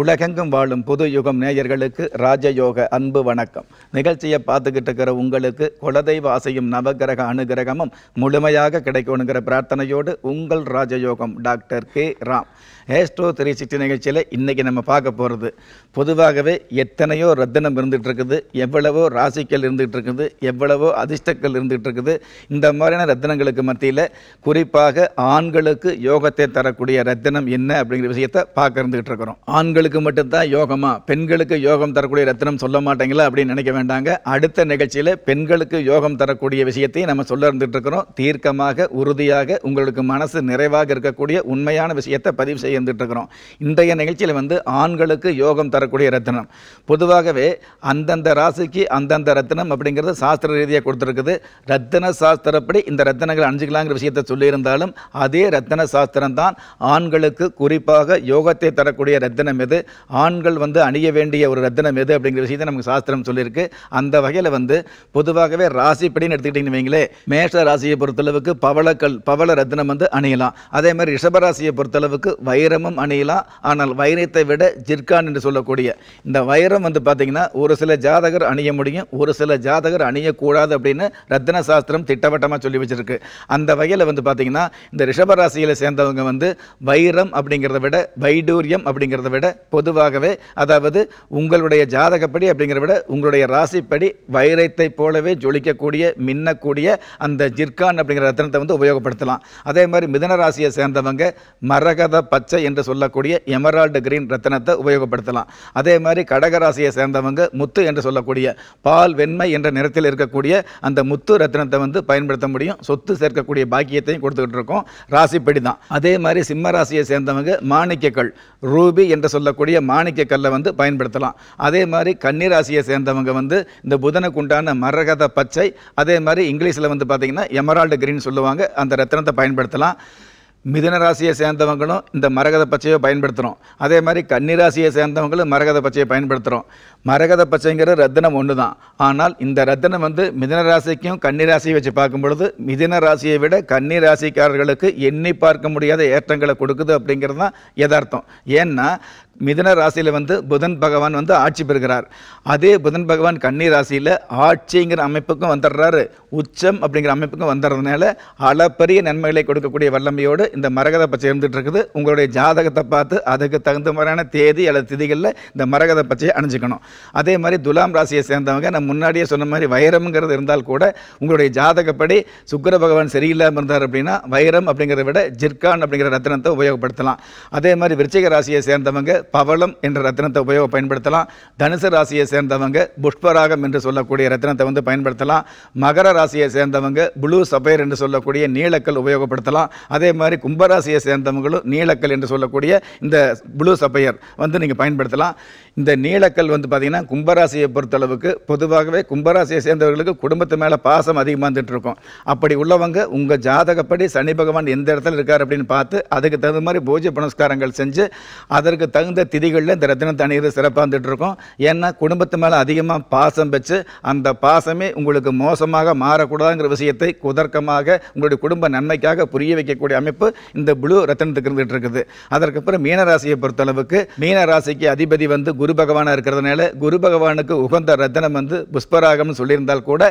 உலகெங்கும் வாழும் புது யுகம் நேயர்களுக்கு ராஜயோக அன்பு வணக்கம் நிகழ்ச்சியை பார்த்துக்கிட்டு இருக்கிற உங்களுக்கு குலதெய்வ ஆசையும் நவகிரக அனுகிரகமும் முழுமையாக கிடைக்கணுங்கிற பிரார்த்தனையோடு உங்கள் Rajayogam doctor K Ram astro three sixty நிகழ்ச்சியில் இன்றைக்கி நம்ம பார்க்க போகிறது பொதுவாகவே எத்தனையோ ரத்தனம் இருந்துகிட்டு இருக்குது எவ்வளவோ ராசிக்கல் இருந்துகிட்டு இருக்குது எவ்வளவோ அதிர்ஷ்டக்கள் இருந்துகிட்டு இருக்குது இந்த மாதிரியான ரத்தினங்களுக்கு மத்தியில் குறிப்பாக ஆண்களுக்கு யோகத்தை தரக்கூடிய ரத்தினம் என்ன அப்படிங்கிற விஷயத்தை பார்க்க இருந்துகிட்டு இருக்கிறோம் ஆண்கள் ஆண்களுக்கு மட்டும்தான் யோகமா பெண்களுக்கு யோகம் தரக்கூடிய ரத்னம் சொல்ல மாட்டேங்களா அப்படின்னு நினைக்க வேண்டாங்க அடுத்த நிகழ்ச்சியில் பெண்களுக்கு யோகம் தரக்கூடிய விஷயத்தையும் நம்ம சொல்ல இருந்துட்டு இருக்கிறோம் தீர்க்கமாக உறுதியாக உங்களுக்கு மனசு நிறைவாக இருக்கக்கூடிய உண்மையான விஷயத்தை பதிவு செய்ய இருந்துட்டு இருக்கிறோம் இன்றைய நிகழ்ச்சியில் வந்து ஆண்களுக்கு யோகம் தரக்கூடிய ரத்னம் பொதுவாகவே அந்தந்த ராசிக்கு அந்தந்த ரத்னம் அப்படிங்கிறது சாஸ்திர ரீதியாக கொடுத்துருக்குது ரத்தன சாஸ்திரப்படி இந்த ரத்தனங்கள் அணிஞ்சிக்கலாங்கிற விஷயத்தை சொல்லியிருந்தாலும் அதே ரத்தன சாஸ்திரம் தான் ஆண்களுக்கு குறிப்பாக யோகத்தை தரக்கூடிய ரத்தனம் எது எது ஆண்கள் வந்து அணிய வேண்டிய ஒரு ரத்தனம் எது அப்படிங்கிற விஷயத்தை நமக்கு சாஸ்திரம் சொல்லியிருக்கு அந்த வகையில் வந்து பொதுவாகவே ராசிப்படின்னு எடுத்துக்கிட்டிங்கன்னு வைங்களே மேஷ ராசியை பொறுத்தளவுக்கு பவளக்கல் பவள ரத்தினம் வந்து அணியலாம் அதே மாதிரி ரிஷபராசியை பொறுத்தளவுக்கு வைரமும் அணியலாம் ஆனால் வைரத்தை விட ஜிர்கான் என்று சொல்லக்கூடிய இந்த வைரம் வந்து பார்த்திங்கன்னா ஒரு சில ஜாதகர் அணிய முடியும் ஒரு சில ஜாதகர் அணியக்கூடாது அப்படின்னு ரத்தன சாஸ்திரம் திட்டவட்டமாக சொல்லி வச்சுருக்கு அந்த வகையில் வந்து பார்த்திங்கன்னா இந்த ரிஷபராசியில் சேர்ந்தவங்க வந்து வைரம் அப்படிங்கிறத விட வைடூரியம் அப்படிங்கிறத விட பொதுவாகவே அதாவது உங்களுடைய ஜாதகப்படி அப்படிங்கிற விட உங்களுடைய ராசிப்படி வைரத்தை போலவே ஜொலிக்கக்கூடிய மின்னக்கூடிய அந்த ஜிர்கான் அப்படிங்கிற ரத்தனத்தை வந்து உபயோகப்படுத்தலாம் அதே மாதிரி மிதன ராசியை சேர்ந்தவங்க மரகத பச்சை என்று சொல்லக்கூடிய எமரால்டு கிரீன் ரத்தனத்தை உபயோகப்படுத்தலாம் அதே மாதிரி கடக ராசியை சேர்ந்தவங்க முத்து என்று சொல்லக்கூடிய பால் வெண்மை என்ற நிறத்தில் இருக்கக்கூடிய அந்த முத்து ரத்தினத்தை வந்து பயன்படுத்த முடியும் சொத்து சேர்க்கக்கூடிய பாக்கியத்தையும் கொடுத்துக்கிட்டு இருக்கோம் ராசிப்படி தான் அதே மாதிரி சிம்ம ராசியை சேர்ந்தவங்க மாணிக்கக்கள் ரூபி என்று சொல்ல சொல்லக்கூடிய மாணிக்க கல்லை வந்து பயன்படுத்தலாம் அதே மாதிரி கன்னிராசியை சேர்ந்தவங்க வந்து இந்த புதனுக்கு உண்டான மரகத பச்சை அதே மாதிரி இங்கிலீஷில் வந்து பார்த்திங்கன்னா எமரால்டு கிரீன் சொல்லுவாங்க அந்த ரத்தினத்தை பயன்படுத்தலாம் மிதன ராசியை சேர்ந்தவங்களும் இந்த மரகத பச்சையை பயன்படுத்துகிறோம் அதே மாதிரி கன்னிராசியை சேர்ந்தவங்களும் மரகத பச்சையை பயன்படுத்துகிறோம் மரகத பச்சைங்கிற ரத்தினம் ஒன்று தான் ஆனால் இந்த ரத்தினம் வந்து மிதன ராசிக்கும் கன்னிராசியை வச்சு பார்க்கும் பொழுது மிதன ராசியை விட கன்னிராசிக்காரர்களுக்கு எண்ணி பார்க்க முடியாத ஏற்றங்களை கொடுக்குது அப்படிங்கிறது தான் யதார்த்தம் ஏன்னா மிதன ராசியில் வந்து புதன் பகவான் வந்து ஆட்சி பெறுகிறார் அதே புதன் பகவான் கன்னி ராசியில் ஆட்சிங்கிற அமைப்புக்கும் வந்துடுறாரு உச்சம் அப்படிங்கிற அமைப்புக்கும் வந்துடுறதுனால அளப்பரிய நன்மைகளை கொடுக்கக்கூடிய வல்லமையோடு இந்த மரகத பச்சை இருந்துகிட்டு இருக்குது உங்களுடைய ஜாதகத்தை பார்த்து அதுக்கு தகுந்த மாதிரியான தேதி அல்லது திதிகளில் இந்த மரகத பச்சையை அணிஞ்சிக்கணும் அதே மாதிரி துலாம் ராசியை சேர்ந்தவங்க நான் முன்னாடியே சொன்ன மாதிரி வைரம்ங்கிறது இருந்தால் கூட உங்களுடைய ஜாதகப்படி சுக்கர பகவான் சரியில்லாமல் இருந்தார் அப்படின்னா வைரம் அப்படிங்கிறத விட ஜிர்கான் அப்படிங்கிற ரத்னத்தை உபயோகப்படுத்தலாம் அதே மாதிரி விருச்சிக ராசியை சேர்ந்தவங்க பவளம் என்ற ரத்னத்தை உபயோக பயன்படுத்தலாம் தனுசு ராசியை சேர்ந்தவங்க புஷ்பராகம் என்று சொல்லக்கூடிய ரத்தினத்தை வந்து பயன்படுத்தலாம் மகர ராசியை சேர்ந்தவங்க ப்ளூ சபையர் என்று சொல்லக்கூடிய நீலக்கல் உபயோகப்படுத்தலாம் அதே மாதிரி கும்பராசியை சேர்ந்தவங்களும் நீலக்கல் என்று சொல்லக்கூடிய இந்த ப்ளூ சபையர் வந்து நீங்கள் பயன்படுத்தலாம் இந்த நீலக்கல் வந்து பார்த்தீங்கன்னா கும்பராசியை பொறுத்தளவுக்கு பொதுவாகவே கும்பராசியை சேர்ந்தவர்களுக்கு குடும்பத்து மேலே பாசம் அதிகமாக இருக்கும் அப்படி உள்ளவங்க உங்கள் ஜாதகப்படி சனி பகவான் எந்த இடத்துல இருக்கார் அப்படின்னு பார்த்து அதுக்கு தகுந்த மாதிரி பூஜை புனஸ்காரங்கள் செஞ்சு அதற்கு தகுந்த தகுந்த திதிகளில் இந்த ரத்தின தண்ணீர் சிறப்பாக வந்துட்டு இருக்கோம் ஏன்னா குடும்பத்து மேலே அதிகமாக பாசம் வச்சு அந்த பாசமே உங்களுக்கு மோசமாக மாறக்கூடாதுங்கிற விஷயத்தை குதர்க்கமாக உங்களுடைய குடும்ப நன்மைக்காக புரிய வைக்கக்கூடிய அமைப்பு இந்த புழு ரத்தினத்துக்கு இருந்துகிட்டு இருக்குது அதற்கப்புறம் மீனராசியை பொறுத்தளவுக்கு மீனராசிக்கு அதிபதி வந்து குரு பகவானாக இருக்கிறதுனால குரு பகவானுக்கு உகந்த ரத்தனம் வந்து புஷ்பராகம்னு சொல்லியிருந்தால் கூட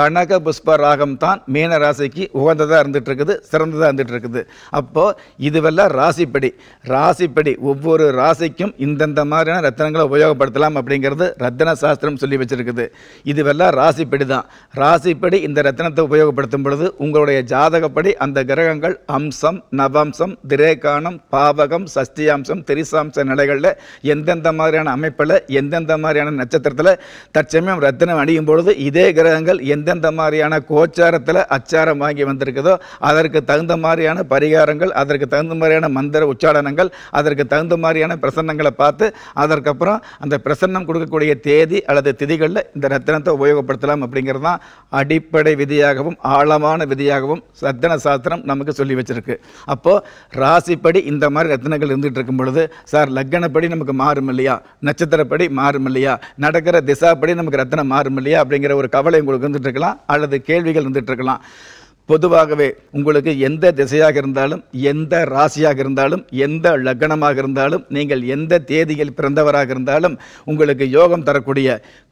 கனக புஷ்பராகம் தான் மீனராசிக்கு உகந்ததாக இருந்துகிட்டு இருக்குது சிறந்ததாக இருந்துகிட்டு இருக்குது அப்போது இதுவெல்லாம் ராசிப்படி ராசிப்படி ஒவ்வொரு ராசி குழந்தைக்கும் இந்தந்த மாதிரியான ரத்தனங்களை உபயோகப்படுத்தலாம் அப்படிங்கிறது ரத்தன சாஸ்திரம் சொல்லி வச்சுருக்குது இதுவெல்லாம் ராசிப்படி தான் ராசிப்படி இந்த ரத்தனத்தை உபயோகப்படுத்தும் பொழுது உங்களுடைய ஜாதகப்படி அந்த கிரகங்கள் அம்சம் நவம்சம் திரேகானம் பாவகம் சஷ்டியாம்சம் திரிசாம்ச நிலைகளில் எந்தெந்த மாதிரியான அமைப்பில் எந்தெந்த மாதிரியான நட்சத்திரத்தில் தற்சமயம் ரத்தனம் அணியும் பொழுது இதே கிரகங்கள் எந்தெந்த மாதிரியான கோச்சாரத்தில் அச்சாரம் வாங்கி வந்திருக்குதோ அதற்கு தகுந்த மாதிரியான பரிகாரங்கள் அதற்கு தகுந்த மாதிரியான மந்திர உச்சாடனங்கள் அதற்கு தகுந்த மாதிரியான பிரச பிரசன்னங்களை பார்த்து அதற்கப்புறம் அந்த பிரசன்னம் கொடுக்கக்கூடிய தேதி அல்லது திதிகளில் இந்த ரத்தினத்தை உபயோகப்படுத்தலாம் அப்படிங்கிறது தான் அடிப்படை விதியாகவும் ஆழமான விதியாகவும் ரத்தன சாஸ்திரம் நமக்கு சொல்லி வச்சிருக்கு அப்போது ராசிப்படி இந்த மாதிரி ரத்தனங்கள் இருந்துகிட்டு இருக்கும் பொழுது சார் லக்கணப்படி நமக்கு மாறும் இல்லையா நட்சத்திரப்படி மாறும் இல்லையா நடக்கிற திசாப்படி நமக்கு ரத்தனம் மாறும் இல்லையா அப்படிங்கிற ஒரு கவலை உங்களுக்கு இருந்துகிட்டு இருக்கலாம் அல்லது கேள்விகள் இருந்துகிட்டு இருக்கலாம் பொதுவாகவே உங்களுக்கு எந்த திசையாக இருந்தாலும் எந்த ராசியாக இருந்தாலும் எந்த லக்னமாக இருந்தாலும் நீங்கள் எந்த தேதியில் பிறந்தவராக இருந்தாலும் உங்களுக்கு யோகம் தரக்கூடிய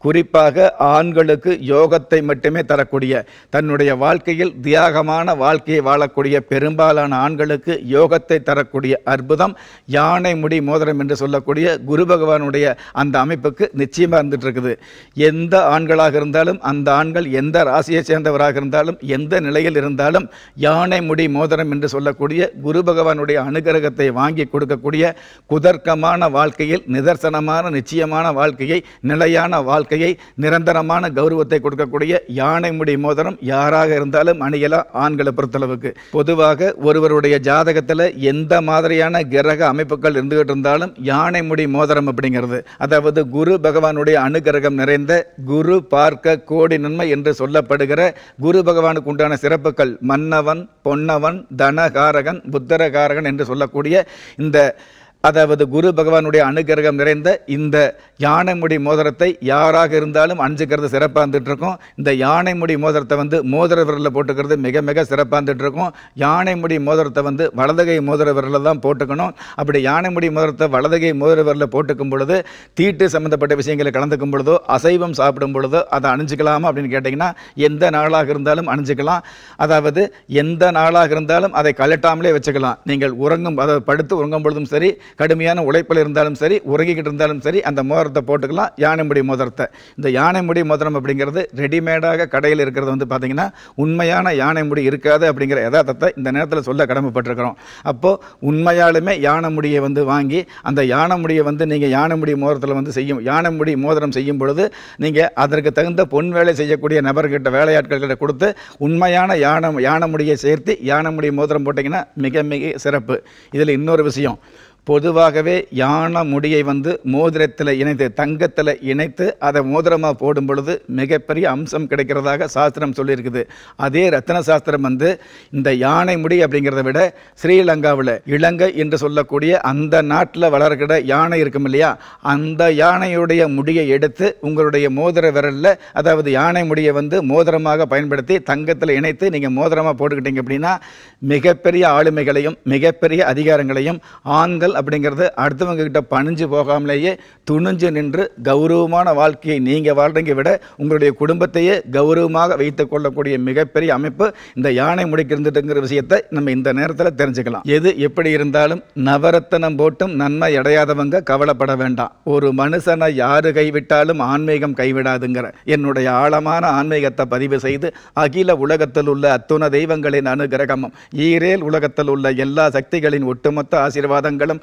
குறிப்பாக ஆண்களுக்கு யோகத்தை மட்டுமே தரக்கூடிய தன்னுடைய வாழ்க்கையில் தியாகமான வாழ்க்கையை வாழக்கூடிய பெரும்பாலான ஆண்களுக்கு யோகத்தை தரக்கூடிய அற்புதம் யானை முடி மோதிரம் என்று சொல்லக்கூடிய குரு பகவானுடைய அந்த அமைப்புக்கு நிச்சயமாக இருந்துட்டு இருக்குது எந்த ஆண்களாக இருந்தாலும் அந்த ஆண்கள் எந்த ராசியை சேர்ந்தவராக இருந்தாலும் எந்த நிலையில் இருந்தாலும் யானை முடி மோதிரம் என்று சொல்லக்கூடிய குரு பகவானுடைய அனுகிரகத்தை வாங்கி கொடுக்கக்கூடிய குதர்க்கமான வாழ்க்கையில் நிதர்சனமான நிச்சயமான வாழ்க்கையை நிலையான வாழ்க்கையை நிரந்தரமான கௌரவத்தை கொடுக்கக்கூடிய யானை முடி மோதிரம் யாராக இருந்தாலும் அணியலாம் ஆண்களை பொறுத்தளவுக்கு பொதுவாக ஒருவருடைய ஜாதகத்தில் எந்த மாதிரியான கிரக அமைப்புகள் இருந்துகிட்டு இருந்தாலும் யானை முடி மோதிரம் அப்படிங்கிறது அதாவது குரு பகவானுடைய அனுகிரகம் நிறைந்த குரு பார்க்க கோடி நன்மை என்று சொல்லப்படுகிற குரு பகவானுக்கு உண்டான சிறப்பு சொற்கள் மன்னவன் பொன்னவன் தனகாரகன் புத்தரகாரகன் என்று சொல்லக்கூடிய இந்த அதாவது குரு பகவானுடைய அனுகிரகம் நிறைந்த இந்த யானைமுடி மோதிரத்தை யாராக இருந்தாலும் அணிஞ்சுக்கிறது சிறப்பாக இருந்துகிட்ருக்கும் இந்த யானைமுடி மோதிரத்தை வந்து மோதிர விரலில் போட்டுக்கிறது மிக மிக சிறப்பாக இருந்துகிட்ருக்கும் யானைமுடி மோதிரத்தை வந்து வலதுகை மோதிர விரலில் தான் போட்டுக்கணும் அப்படி யானைமுடி மோதிரத்தை வலதுகை மோதிர விரலில் போட்டுக்கும் பொழுது தீட்டு சம்மந்தப்பட்ட விஷயங்களை கலந்துக்கும் பொழுதோ அசைவம் சாப்பிடும் பொழுதோ அதை அணிஞ்சிக்கலாமா அப்படின்னு கேட்டிங்கன்னா எந்த நாளாக இருந்தாலும் அணிஞ்சிக்கலாம் அதாவது எந்த நாளாக இருந்தாலும் அதை கலட்டாமலே வச்சுக்கலாம் நீங்கள் உறங்கும் அதை படுத்து உறங்கும் பொழுதும் சரி கடுமையான உழைப்பில் இருந்தாலும் சரி உறங்கிக்கிட்டு இருந்தாலும் சரி அந்த மோதிரத்தை போட்டுக்கலாம் யானை முடி மோதிரத்தை இந்த யானை முடி மோதிரம் அப்படிங்கிறது ரெடிமேடாக கடையில் இருக்கிறது வந்து பார்த்திங்கன்னா உண்மையான யானை முடி இருக்காது அப்படிங்கிற யதார்த்தத்தை இந்த நேரத்தில் சொல்ல கடமைப்பட்டிருக்கிறோம் அப்போது உண்மையாலுமே யானை முடியை வந்து வாங்கி அந்த யானை முடியை வந்து நீங்கள் யானைமுடி மோதிரத்தில் வந்து செய்யும் யானை முடி மோதிரம் செய்யும் பொழுது நீங்கள் அதற்கு தகுந்த பொன் வேலை செய்யக்கூடிய நபர்கிட்ட வேலையாட்கள்கிட்ட கொடுத்து உண்மையான யானை முடியை சேர்த்து யானை முடி மோதிரம் போட்டிங்கன்னா மிக மிக சிறப்பு இதில் இன்னொரு விஷயம் பொதுவாகவே யானை முடியை வந்து மோதிரத்தில் இணைத்து தங்கத்தில் இணைத்து அதை மோதிரமாக போடும் பொழுது மிகப்பெரிய அம்சம் கிடைக்கிறதாக சாஸ்திரம் சொல்லியிருக்குது அதே ரத்ன சாஸ்திரம் வந்து இந்த யானை முடி அப்படிங்கிறத விட ஸ்ரீலங்காவில் இலங்கை என்று சொல்லக்கூடிய அந்த நாட்டில் வளர்கிற யானை இருக்கும் இல்லையா அந்த யானையுடைய முடியை எடுத்து உங்களுடைய மோதிர விரலில் அதாவது யானை முடியை வந்து மோதிரமாக பயன்படுத்தி தங்கத்தில் இணைத்து நீங்கள் மோதிரமாக போட்டுக்கிட்டீங்க அப்படின்னா மிகப்பெரிய ஆளுமைகளையும் மிகப்பெரிய அதிகாரங்களையும் ஆண்கள் அப்படிங்கிறது அடுத்தவங்க கிட்ட பணிஞ்சு போகாமலேயே துணிஞ்சு நின்று கௌரவமான வாழ்க்கையை நீங்கள் வாழ்றீங்க விட உங்களுடைய குடும்பத்தையே கௌரவமாக வைத்துக் கொள்ளக்கூடிய மிகப்பெரிய அமைப்பு இந்த யானை முடிக்கிறதுங்கிற விஷயத்தை நம்ம இந்த நேரத்தில் தெரிஞ்சுக்கலாம் எது எப்படி இருந்தாலும் நவரத்தனம் போட்டும் நன்மை அடையாதவங்க கவலைப்பட வேண்டாம் ஒரு மனுஷனை யாரு கைவிட்டாலும் ஆன்மீகம் கைவிடாதுங்கிற என்னுடைய ஆழமான ஆன்மீகத்தை பதிவு செய்து அகில உலகத்தில் உள்ள அத்துண தெய்வங்களின் அனுகிரகமும் ஈரேல் உலகத்தில் உள்ள எல்லா சக்திகளின் ஒட்டுமொத்த ஆசீர்வாதங்களும்